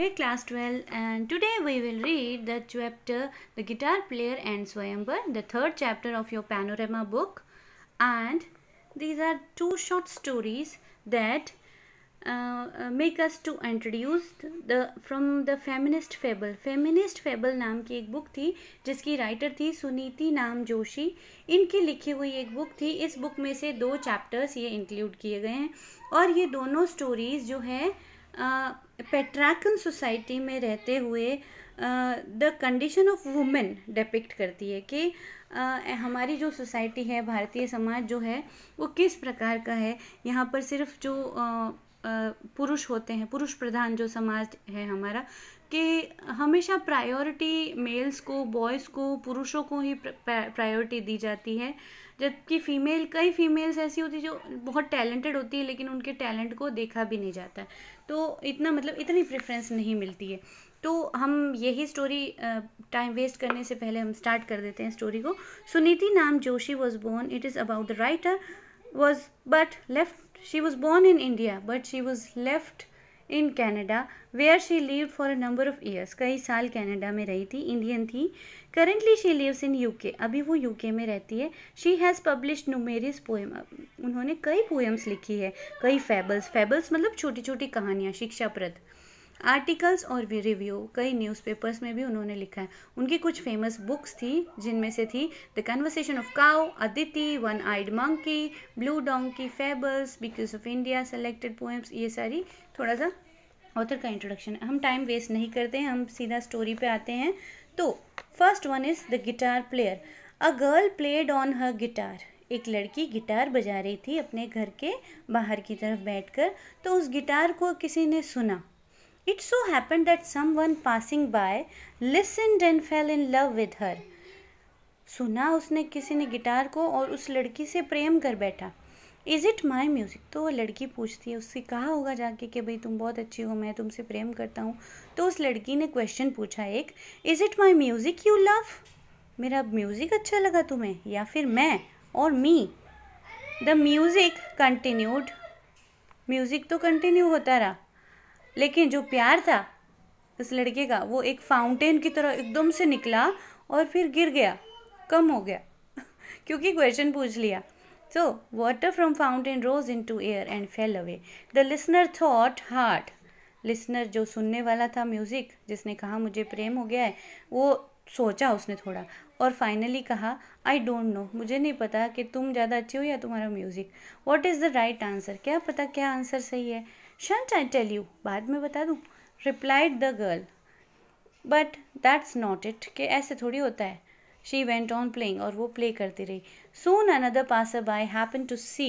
Hey class 12 and today we will read the chapter The Guitar Player and Swayambar the third chapter of your panorama book and these are two short stories that uh, make us to introduce the from the feminist fable feminist fable नाम की एक book थी जिसकी writer थी सुनीति नाम जोशी इनकी लिखी हुई एक बुक थी इस बुक में से दो चैप्टर्स ये इंक्लूड किए गए हैं और ये दोनों स्टोरीज़ जो है पेट्राकन सोसाइटी में रहते हुए the condition of women depict करती है कि आ, हमारी जो सोसाइटी है भारतीय समाज जो है वो किस प्रकार का है यहाँ पर सिर्फ जो पुरुष होते हैं पुरुष प्रधान जो समाज है हमारा कि हमेशा प्रायोरिटी मेल्स को बॉयज़ को पुरुषों को ही प्रायोरिटी दी जाती है जबकि फ़ीमेल कई फ़ीमेल्स ऐसी होती जो बहुत टैलेंटेड होती है लेकिन उनके टैलेंट को देखा भी नहीं जाता तो इतना मतलब इतनी प्रेफरेंस नहीं मिलती है तो हम यही स्टोरी टाइम वेस्ट करने से पहले हम स्टार्ट कर देते हैं स्टोरी को सुनीति नाम Joshi was born it is about the writer was but left she was born in India but she was left in Canada where she live for a number of years कई साल Canada में रही थी Indian थी currently she lives in UK अभी वो UK में रहती है she has publish numerous poem उन्होंने कई पोएम्स लिखी है कई फैबल्स फैबल्स मतलब छोटी छोटी कहानियाँ शिक्षाप्रद आर्टिकल्स और वे रिव्यू कई न्यूज़पेपर्स में भी उन्होंने लिखा है उनकी कुछ फेमस बुक्स थी जिनमें से थी the conversation of cows Aditi one eyed monkey blue donkey fables because of India selected poems ये सारी थोड़ा सा ऑथर का इंट्रोडक्शन है हम टाइम वेस्ट नहीं करते हैं हम सीधा स्टोरी पे आते हैं तो first one is the guitar player a girl played on her guitar एक लड़की गिटार बजा रही थी अपने घर के बाहर की तरफ बैठकर तो उस गिटार को किसी ने सुना It so happened that someone passing by listened and fell in love with her. सुना उसने किसी ने गिटार को और उस लड़की से प्रेम कर बैठा इज़ इट माई म्यूज़िक तो वो लड़की पूछती है उससे कहा होगा जाके कि भाई तुम बहुत अच्छी हो मैं तुमसे प्रेम करता हूँ तो उस लड़की ने क्वेश्चन पूछा एक is it my music you love मेरा म्यूज़िक अच्छा लगा तुम्हें या फिर मैं और me the music continued music तो कंटिन्यू होता रहा लेकिन जो प्यार था उस लड़के का वो एक फाउंटेन की तरह एकदम से निकला और फिर गिर गया कम हो गया क्योंकि क्वेश्चन पूछ लिया so water from fountain rose into air and fell away the listener thought hard listener जो सुनने वाला था म्यूज़िक जिसने कहा मुझे प्रेम हो गया है वो सोचा उसने थोड़ा और फाइनली कहा आई डोंट नो मुझे नहीं पता कि तुम ज़्यादा अच्छे हो या तुम्हारा music what is the right answer क्या पता क्या आंसर सही है शंट आई टेल यू बाद में बता दूँ replied the girl but that's not it कि ऐसे थोड़ी होता है शी वेंट ऑन प्लेइंग और वो प्ले करती रही soon another passer by happen to see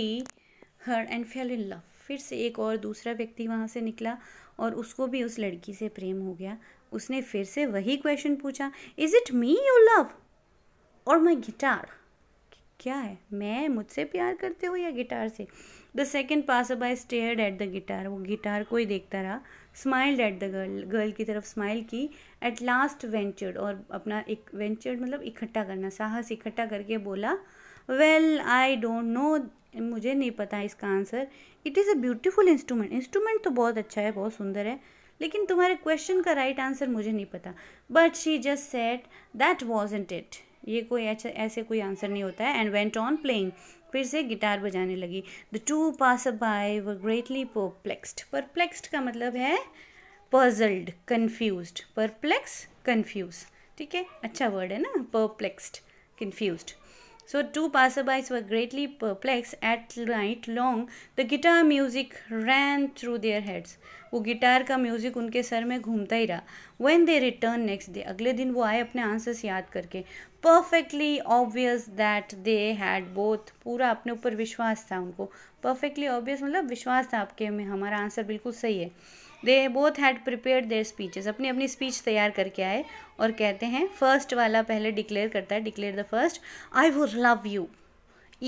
her and fell in love फिर से एक और दूसरा व्यक्ति वहाँ से निकला और उसको भी उस लड़की से प्रेम हो गया उसने फिर से वही क्वेश्चन पूछा is it me you love और माई गिटार क्या है मैं मुझसे प्यार करते हो या गिटार से the second passer by stare at the guitar वो गिटार को ही देखता रहा smiled at the girl girl की तरफ स्माइल की एट लास्ट वेंचर्ड और अपना एक वेंचर्ड मतलब इकट्ठा करना साहस इकट्ठा करके बोला वेल आई डोंट नो मुझे नहीं पता इसका answer it is a beautiful instrument instrument तो बहुत अच्छा है बहुत सुंदर है लेकिन तुम्हारे क्वेश्चन का राइट right आंसर मुझे नहीं पता but she just said that इंट इट ये कोई अच्छा, ऐसे कोई आंसर नहीं होता है एंड वेंट ऑन प्लेइंग फिर से गिटार बजाने लगी the two passer by were greatly perplexed perplexed का मतलब है पजल्ड कन्फ्यूज परप्लेक्स कन्फ्यूज ठीक है अच्छा वर्ड है ना perplexed confuse So two passerbys were greatly perplex at night long the guitar music ran through their heads वो guitar का म्यूजिक उनके सर में घूमता ही रहा when they return next day अगले दिन वो आए अपने आंसर्स याद करके perfectly obvious that they had both पूरा अपने ऊपर विश्वास था उनको परफेक्टली ऑब्वियस मतलब विश्वास था आपके में हमारा आंसर बिल्कुल सही है they both had prepare their speeches अपनी अपनी स्पीच तैयार करके आए और कहते हैं फर्स्ट वाला पहले डिक्लेयर करता है declare the first I would love you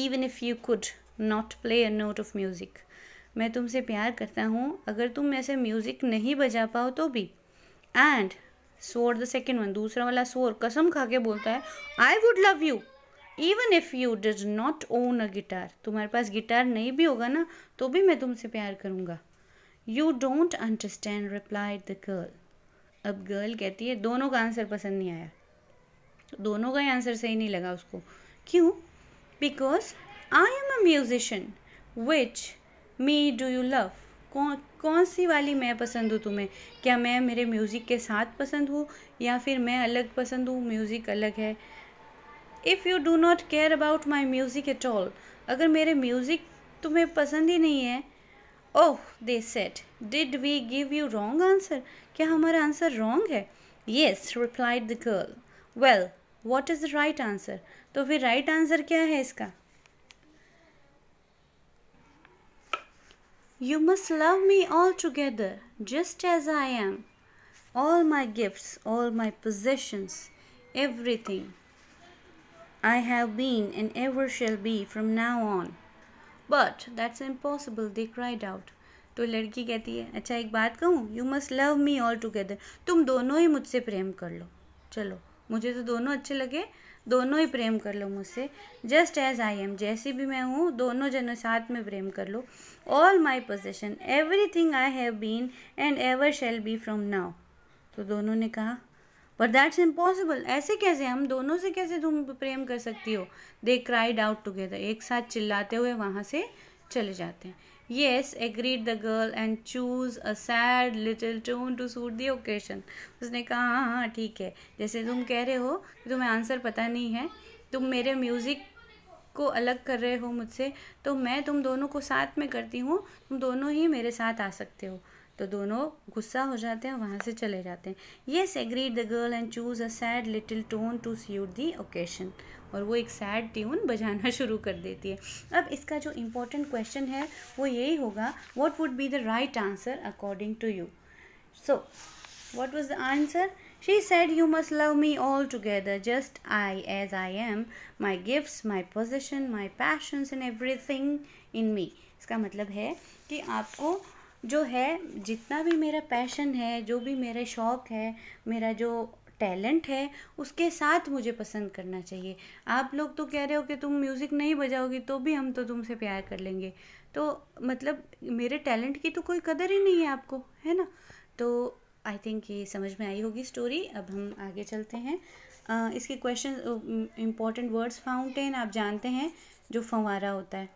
even if you could not play a note of music मैं तुमसे प्यार करता हूँ अगर तुम ऐसे म्यूज़िक नहीं बजा पाओ तो भी एंड सोर द सेकेंड वन दूसरा वाला सोर कसम खा के बोलता है I would love you even if you does not own a guitar तुम्हारे पास गिटार नहीं भी होगा ना तो भी मैं तुमसे प्यार करूँगा you don't understand reply the girl अब गर्ल कहती है दोनों का आंसर पसंद नहीं आया दोनों का ही आंसर सही नहीं लगा उसको क्यों because I am a musician which me do you love कौन कौन सी वाली मैं पसंद हूँ तुम्हें क्या मैं मेरे म्यूज़िक के साथ पसंद हूँ या फिर मैं अलग पसंद हूँ म्यूज़िक अलग है if you do not care about my music at all अगर मेरे म्यूज़िक तुम्हें पसंद ही नहीं है oh they said did we give you wrong answer क्या हमारा आंसर रॉन्ग है yes replied the girl well what is the right answer तो फिर राइट right आंसर क्या है इसका You must love me altogether, just as I am. All my gifts, all my possessions, everything I have been and ever shall be from now on. But that's impossible! They cried out. तो लड़की कहती है अच्छा एक बात कहूँ you must love me altogether तुम दोनों ही मुझसे प्रेम कर लो चलो मुझे तो दोनों अच्छे लगे दोनों ही प्रेम कर लो मुझसे जस्ट एज आई एम जैसे भी मैं हूँ दोनों जनों साथ में प्रेम कर लो all my position everything I have been and ever shall be from now तो दोनों ने कहा बट दैट्स इम्पॉसिबल ऐसे कैसे हम दोनों से कैसे तुम प्रेम कर सकती हो दे क्राइड आउट टुगेदर एक साथ चिल्लाते हुए वहाँ से चले जाते हैं yes agreed the girl and choose a sad little tone to suit the occasion उसने कहा हाँ हाँ ठीक है जैसे तुम कह रहे हो तुम्हें आंसर पता नहीं है तुम मेरे म्यूज़िक को अलग कर रहे हो मुझसे तो मैं तुम दोनों को साथ में करती हूँ तुम दोनों ही मेरे साथ आ सकते हो तो दोनों गुस्सा हो जाते हैं वहाँ से चले जाते हैं yes agreed the girl and choose a sad little tone to suit the occasion और वो एक सैड ट्यून बजाना शुरू कर देती है अब इसका जो इम्पोर्टेंट क्वेश्चन है वो यही होगा what would be the right answer according to you so what was the answer she said you must love me altogether just I as I am my gift my position my passions and everything in me इसका मतलब है कि आपको जो है जितना भी मेरा पैशन है जो भी मेरा शौक़ है मेरा जो टैलेंट है उसके साथ मुझे पसंद करना चाहिए आप लोग तो कह रहे हो कि तुम म्यूज़िक नहीं बजाओगी तो भी हम तो तुमसे प्यार कर लेंगे तो मतलब मेरे टैलेंट की तो कोई कदर ही नहीं है आपको है ना तो आई थिंक ये समझ में आई होगी स्टोरी अब हम आगे चलते हैं आ, इसके क्वेश्चन इम्पॉर्टेंट वर्ड्स फाउंटेन आप जानते हैं जो फंवारा होता है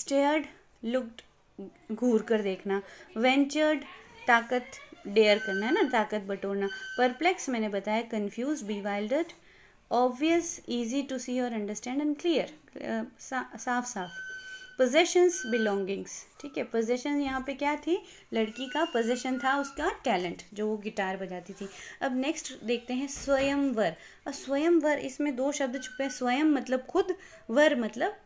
स्टेयर्ड लुकड घूर कर देखना वेंचर्ड ताकत डेयर करना है ना ताकत बटोरना परप्लेक्स मैंने बताया confuse bewildered obvious easy to see और अंडरस्टैंड एंड क्लियर साफ साफ पोजेशंस बिलोंगिंग्स ठीक है पोजेशन यहाँ पे क्या थी लड़की का पोजेशन था उसका टैलेंट जो वो गिटार बजाती थी अब नेक्स्ट देखते हैं स्वयंवर अब स्वयंवर इसमें दो शब्द छुपे हैं स्वयं मतलब खुद वर मतलब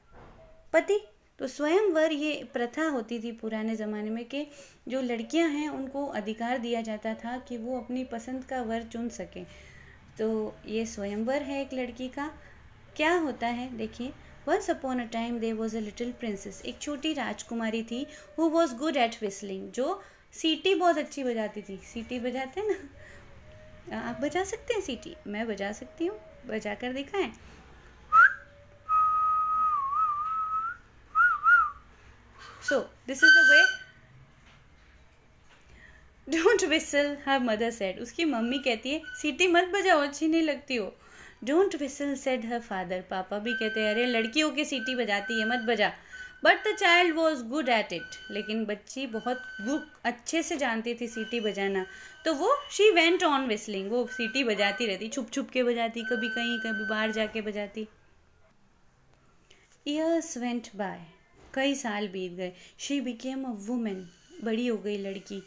पति तो स्वयंवर ये प्रथा होती थी पुराने ज़माने में कि जो लड़कियां हैं उनको अधिकार दिया जाता था कि वो अपनी पसंद का वर चुन सकें तो ये स्वयंवर है एक लड़की का क्या होता है देखिए once upon a time there was a little princess एक छोटी राजकुमारी थी who was good at whistling जो सीटी बहुत अच्छी बजाती थी सीटी बजाते हैं ना आप बजा सकते हैं सीटी मैं बजा सकती हूँ बजा कर दिखाएं So, this is the way don't whistle her mother said उसकी मम्मी कहती है सीटी मत बजाओ अच्छी नहीं लगती हो don't whistle said her father पापा भी कहते हैं अरे लड़की होके सीटी बजाती है मत बजा but the child was good at it लेकिन बच्ची बहुत अच्छे से जानती थी सीटी बजाना तो वो शी वेंट ऑन विसलिंग वो सीटी बजाती रहती छुप छुप के बजाती कभी कहीं कभी बाहर जाके बजाती ईयर्स वेंट बाय कई साल बीत गए शी बिकेम अ वुमेन बड़ी हो गई लड़की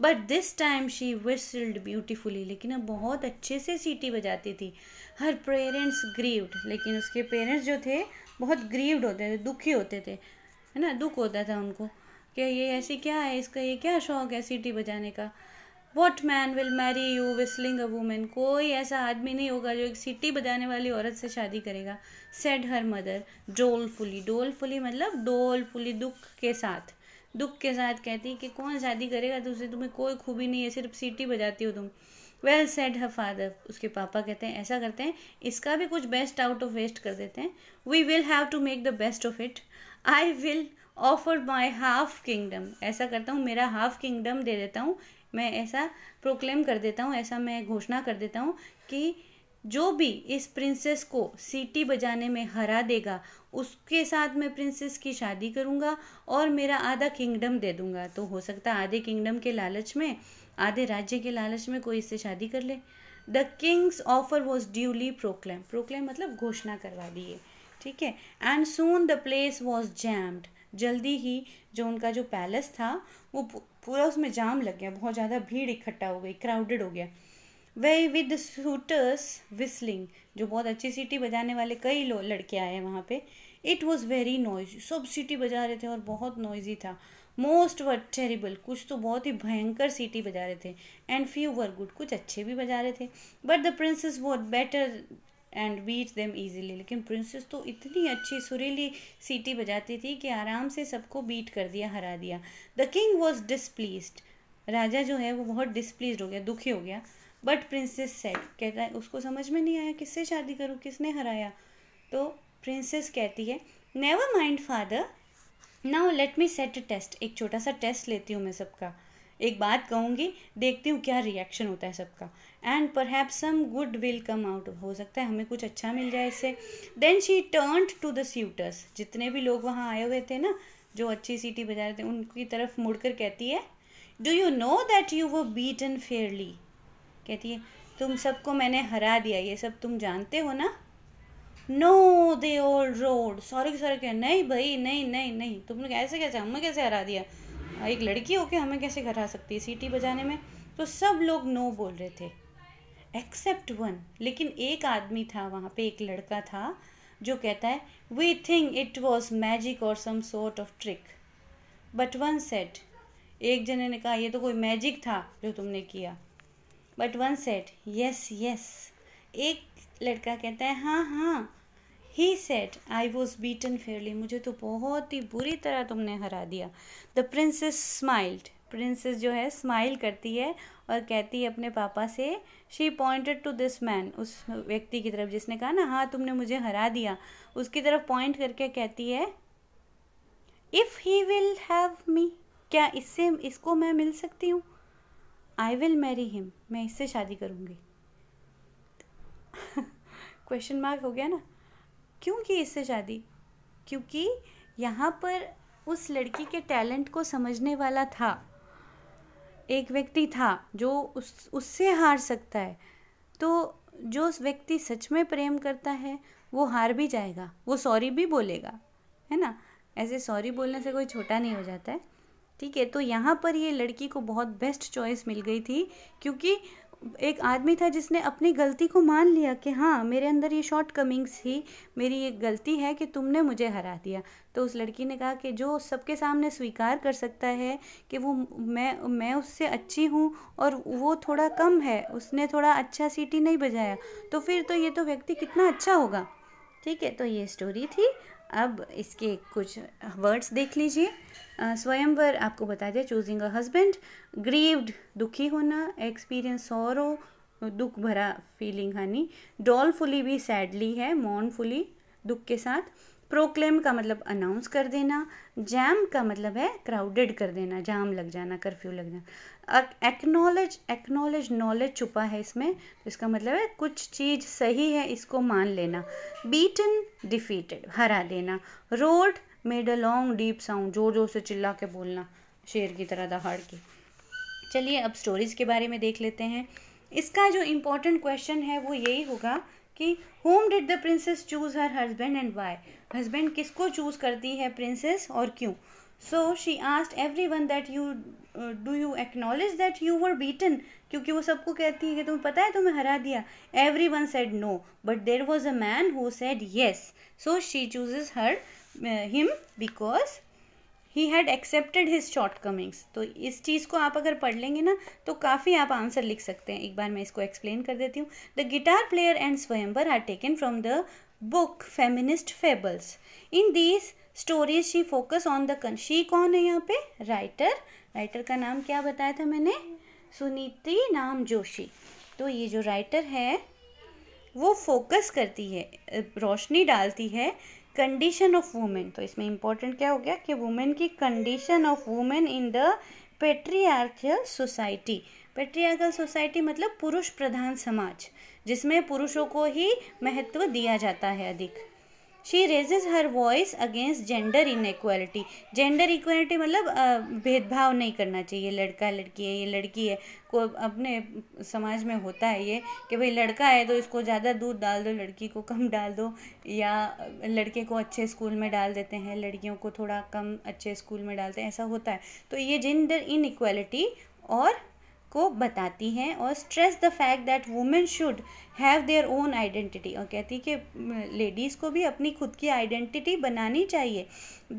but this time she whistled beautifully लेकिन अब बहुत अच्छे से सीटी बजाती थी हर पेरेंट्स ग्रीव्ड लेकिन उसके पेरेंट्स जो थे बहुत ग्रीव्ड होते थे दुखी होते थे है ना दुख होता था उनको कि ये ऐसी क्या है इसका ये क्या शौक़ है सीटी बजाने का what man will marry you whistling a woman कोई ऐसा आदमी नहीं होगा जो एक सिटी बजाने वाली औरत से शादी करेगा सेड हर मदर डोलफुली डोलफुली मतलब डोलफुली दुख के साथ दुख के साथ कहती कि कौन शादी करेगा तुझसे तो तुम्हें कोई खूबी नहीं है सिर्फ सीटी बजाती हो तुम वेल सेड हर फादर उसके पापा कहते हैं ऐसा करते हैं इसका भी कुछ बेस्ट आउट ऑफ वेस्ट कर देते हैं we will have to make the best of it I will offer my half kingdom ऐसा करता हूँ मेरा हाफ किंगडम दे देता हूँ मैं ऐसा प्रोक्लेम कर देता हूँ ऐसा मैं घोषणा कर देता हूँ कि जो भी इस प्रिंसेस को सीटी बजाने में हरा देगा उसके साथ मैं प्रिंसेस की शादी करूँगा और मेरा आधा किंगडम दे दूँगा तो हो सकता है आधे किंगडम के लालच में आधे राज्य के लालच में कोई इससे शादी कर ले the king's offer was duly proclaim proclaim मतलब घोषणा करवा दिए ठीक है and soon the place was jammed जल्दी ही जो उनका जो पैलेस था वो पूरा उसमें जाम लग गया बहुत ज़्यादा भीड़ इकट्ठा हो गई क्राउडेड हो गया वे विद सूटर्स विस्लिंग जो बहुत अच्छी सीटी बजाने वाले कई लोग लड़के आए हैं वहाँ पे इट वॉज़ वेरी नॉइज सब सीटी बजा रहे थे और बहुत नॉइजी था मोस्ट वर टेरिबल कुछ तो बहुत ही भयंकर सीटी बजा रहे थे एंड फ्यू वर गुड कुछ अच्छे भी बजा रहे थे but the princess was better and beat them easily लेकिन प्रिंसेस तो इतनी अच्छी सुरीली सीटी बजाती थी कि आराम से सबको बीट कर दिया हरा दिया द किंग वॉज डिसप्लीज राजा जो है वो बहुत डिसप्लीज हो गया दुखी हो गया बट प्रिंसेस सेट कहता है उसको समझ में नहीं आया किससे शादी करूँ किसने हराया तो प्रिंसेस कहती है never mind father now let me set a test एक छोटा सा टेस्ट लेती हूँ मैं सबका एक बात कहूँगी देखती हूँ क्या रिएक्शन होता है सबका and perhaps some good will come out हो सकता है हमें कुछ अच्छा मिल जाए इससे then she turn to the suitors जितने भी लोग वहाँ आए हुए थे ना जो अच्छी सीटी बजा रहे थे उनकी तरफ मुड़कर कहती है do you know that you were beaten fairly कहती है तुम सबको मैंने हरा दिया ये सब तुम जानते हो ना no they all roared sorry sorry क्या नहीं भाई नहीं नहीं नहीं तुमने कैसे कैसे हमें कैसे हरा दिया हाँ, एक लड़की होके हमें कैसे घर आ सकती है सीटी बजाने में तो सब लोग नो बोल रहे थे एक्सेप्ट वन लेकिन एक आदमी था वहाँ पे एक लड़का था जो कहता है we think it was magic और some sort of trick but one said एक जने ने कहा ये तो कोई मैजिक था जो तुमने किया but one said yes yes एक लड़का कहता है हाँ हाँ he said I was beaten fairly मुझे तो बहुत ही बुरी तरह तुमने हरा दिया द प्रिंसेस स्माइल्ड प्रिंसेस जो है स्माइल करती है और कहती है अपने पापा से she pointed to this man उस व्यक्ति की तरफ जिसने कहा ना हाँ तुमने मुझे हरा दिया उसकी तरफ पॉइंट करके कहती है if he will have me क्या इससे इसको मैं मिल सकती हूँ आई विल मैरी हिम मैं इससे शादी करूँगी क्वेश्चन मार्क हो गया ना क्यों की इससे शादी क्योंकि यहाँ पर उस लड़की के टैलेंट को समझने वाला था एक व्यक्ति था जो उस उससे हार सकता है तो जो उस व्यक्ति सच में प्रेम करता है वो हार भी जाएगा वो सॉरी भी बोलेगा है ना ऐसे सॉरी बोलने से कोई छोटा नहीं हो जाता है ठीक है तो यहाँ पर ये लड़की को बहुत बेस्ट चॉइस मिल गई थी क्योंकि एक आदमी था जिसने अपनी गलती को मान लिया कि हाँ मेरे अंदर ये शॉर्ट कमिंग्स ही मेरी ये गलती है कि तुमने मुझे हरा दिया तो उस लड़की ने कहा कि जो सबके सामने स्वीकार कर सकता है कि वो मैं मैं उससे अच्छी हूँ और वो थोड़ा कम है उसने थोड़ा अच्छा सीटी नहीं बजाया तो फिर तो ये तो व्यक्ति कितना अच्छा होगा ठीक है तो ये स्टोरी थी अब इसके कुछ वर्ड्स देख लीजिए स्वयंवर आपको बता दिया चूजिंग अ हस्बैंड ग्रीव्ड दुखी होना एक्सपीरियंस और दुख भरा फीलिंग हानि डॉलफुली भी सैडली है मॉर्नफुली दुख के साथ प्रोक्लेम का मतलब अनाउंस कर देना जैम का मतलब है क्राउडेड कर देना जाम लग जाना कर्फ्यू लग जाना एक्नॉलेज एक्नॉलेज नॉलेज छुपा है इसमें तो इसका मतलब है कुछ चीज़ सही है इसको मान लेना बीटन डिफीटेड हरा देना road made a long deep sound ज़ोर ज़ोर से चिल्ला के बोलना शेर की तरह दहाड़ के चलिए अब स्टोरीज के बारे में देख लेते हैं इसका जो इम्पोर्टेंट क्वेश्चन है वो यही होगा कि whom did the princess choose her husband and why husband किसको चूज करती है प्रिंसेस और क्यों so she asked everyone that you do you acknowledge that you were beaten क्योंकि वो सबको कहती है कि तुम्हें पता है तुम्हें हरा दिया everyone said no but there was a man who said yes so she chooses her him because he had accepted his shortcomings तो इस चीज़ को आप अगर पढ़ लेंगे ना तो काफ़ी आप आंसर लिख सकते हैं एक बार मैं इसको एक्सप्लेन कर देती हूँ the guitar player and Swayamvar are taken from the book feminist fables in these stories she focus on the con she कौन है यहाँ पे राइटर राइटर का नाम क्या बताया था मैंने सुनीति नाम जोशी तो ये जो राइटर है वो फोकस करती है रोशनी डालती है कंडीशन ऑफ वुमेन तो इसमें इम्पोर्टेंट क्या हो गया कि वुमेन की condition of women in the patriarchal society patriarchal society मतलब पुरुष प्रधान समाज जिसमें पुरुषों को ही महत्व दिया जाता है अधिक she raises her voice against gender inequality gender equality मतलब भेदभाव नहीं करना चाहिए लड़का लड़की है ये लड़की है को अपने समाज में होता है ये कि भाई लड़का है तो इसको ज़्यादा दूध डाल दो लड़की को कम डाल दो या लड़के को अच्छे स्कूल में डाल देते हैं लड़कियों को थोड़ा कम अच्छे स्कूल में डालते हैं ऐसा होता है तो ये जेंडर इनक्वालिटी और को बताती हैं और stress the fact that women should have their own identity और कहती है कि लेडीज़ को भी अपनी खुद की आइडेंटिटी बनानी चाहिए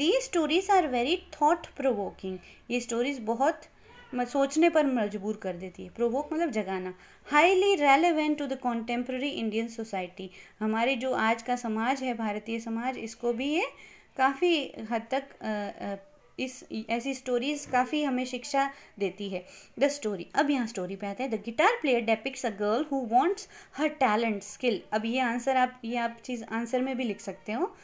the stories are very thought provoking ये स्टोरीज़ बहुत सोचने पर मजबूर कर देती है प्रोवोक मतलब जगाना highly relevant to the contemporary Indian society हमारे जो आज का समाज है भारतीय समाज इसको भी ये काफ़ी हद तक इस ऐसी स्टोरीज काफ़ी हमें शिक्षा देती है द स्टोरी अब यहाँ स्टोरी पे आते हैं the guitar player depicts a girl who wants her talent skill अब ये आंसर आप ये आप चीज़ आंसर में भी लिख सकते हो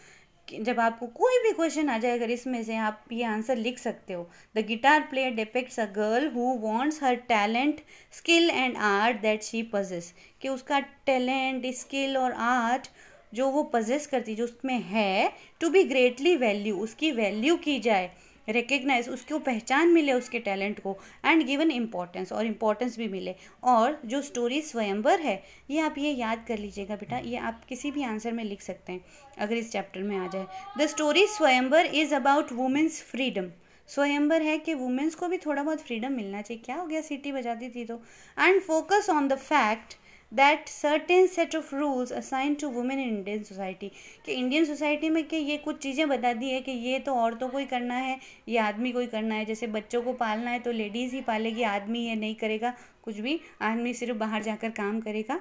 जब आपको कोई भी क्वेश्चन आ जाए अगर इसमें से आप ये आंसर लिख सकते हो the guitar player depicts a girl who wants her talent skill and art that she possesses कि उसका टैलेंट स्किल और आर्ट जो वो पजेस करती जो उसमें है टू बी ग्रेटली वैल्यू उसकी वैल्यू की जाए रिकग्नाइज उसको पहचान मिले उसके टैलेंट को एंड गिवन इम्पोर्टेंस और इम्पोर्टेंस भी मिले और जो स्टोरी स्वयंवर है ये आप ये याद कर लीजिएगा बेटा ये आप किसी भी आंसर में लिख सकते हैं अगर इस चैप्टर में आ जाए the story Swayamvar is about women's freedom Swayamvar है कि वुमेंस को भी थोड़ा बहुत फ्रीडम मिलना चाहिए क्या हो गया सिटी बजाती थी तो and focus on the fact that certain set of rules assign to women in Indian society कि इंडियन सोसाइटी में कि ये कुछ चीज़ें बता दी है कि ये तो औरतों को ही करना है ये आदमी को ही करना है जैसे बच्चों को पालना है तो लेडीज़ ही पालेगी आदमी ये नहीं करेगा कुछ भी आदमी सिर्फ बाहर जाकर काम करेगा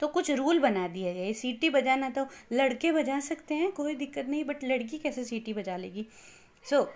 तो कुछ रूल बना दिया गया सीटी बजाना तो लड़के बजा सकते हैं कोई दिक्कत नहीं बट लड़की कैसे सीटी बजा लेगी so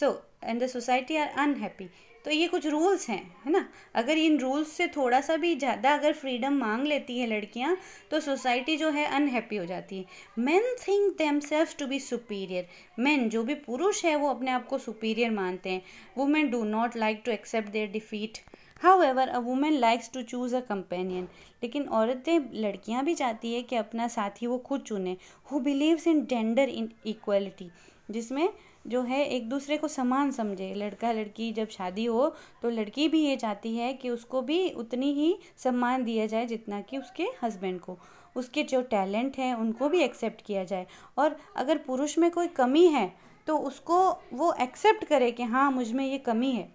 so and the society are unhappy तो ये कुछ रूल्स हैं है ना अगर इन रूल्स से थोड़ा सा भी ज़्यादा अगर फ्रीडम मांग लेती है लड़कियाँ तो सोसाइटी जो है अनहैप्पी हो जाती है man think them self to be superior man जो भी पुरुष है वो अपने आप को सुपीरियर मानते हैं women do not like to accept their defeat however a woman likes to choose a companion लेकिन औरतें लड़कियाँ भी चाहती है कि अपना साथी वो खुद चुने who believes in gender in equality जिसमें जो है एक दूसरे को समान समझे लड़का लड़की जब शादी हो तो लड़की भी ये चाहती है कि उसको भी उतनी ही सम्मान दिया जाए जितना कि उसके हस्बैंड को उसके जो टैलेंट हैं उनको भी एक्सेप्ट किया जाए और अगर पुरुष में कोई कमी है तो उसको वो एक्सेप्ट करे कि हाँ मुझ में ये कमी है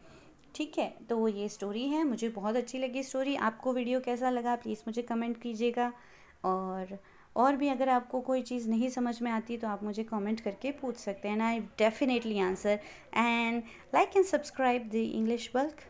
ठीक है तो वो ये स्टोरी है मुझे बहुत अच्छी लगी स्टोरी आपको वीडियो कैसा लगा प्लीज़ मुझे कमेंट कीजिएगा और और भी अगर आपको कोई चीज़ नहीं समझ में आती तो आप मुझे कमेंट करके पूछ सकते हैं and I definitely answer and like and subscribe the English bulk